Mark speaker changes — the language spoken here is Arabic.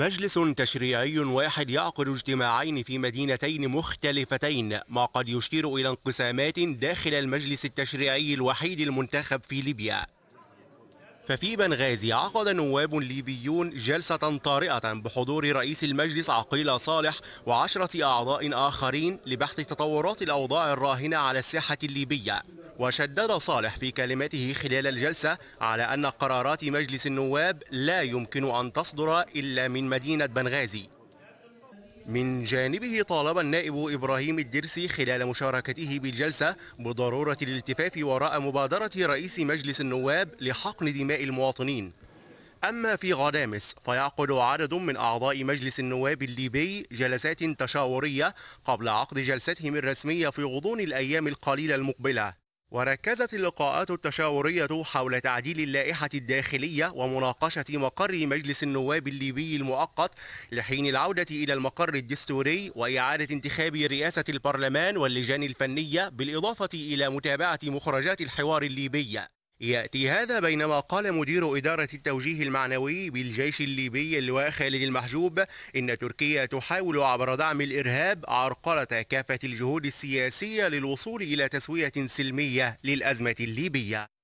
Speaker 1: مجلس تشريعي واحد يعقد اجتماعين في مدينتين مختلفتين ما قد يشير إلى انقسامات داخل المجلس التشريعي الوحيد المنتخب في ليبيا ففي بنغازي عقد نواب ليبيون جلسة طارئة بحضور رئيس المجلس عقيل صالح وعشرة أعضاء آخرين لبحث تطورات الأوضاع الراهنة على الساحة الليبية وشدد صالح في كلمته خلال الجلسة على أن قرارات مجلس النواب لا يمكن أن تصدر إلا من مدينة بنغازي من جانبه طالب النائب إبراهيم الدرسي خلال مشاركته بالجلسة بضرورة الالتفاف وراء مبادرة رئيس مجلس النواب لحقن دماء المواطنين أما في غدامس فيعقد عدد من أعضاء مجلس النواب الليبي جلسات تشاورية قبل عقد جلستهم الرسمية في غضون الأيام القليلة المقبلة وركزت اللقاءات التشاورية حول تعديل اللائحة الداخلية ومناقشة مقر مجلس النواب الليبي المؤقت لحين العودة إلى المقر الدستوري وإعادة انتخاب رئاسة البرلمان واللجان الفنية بالإضافة إلى متابعة مخرجات الحوار الليبي يأتي هذا بينما قال مدير إدارة التوجيه المعنوي بالجيش الليبي اللواء خالد المحجوب إن تركيا تحاول عبر دعم الإرهاب عرقلة كافة الجهود السياسية للوصول إلى تسوية سلمية للأزمة الليبية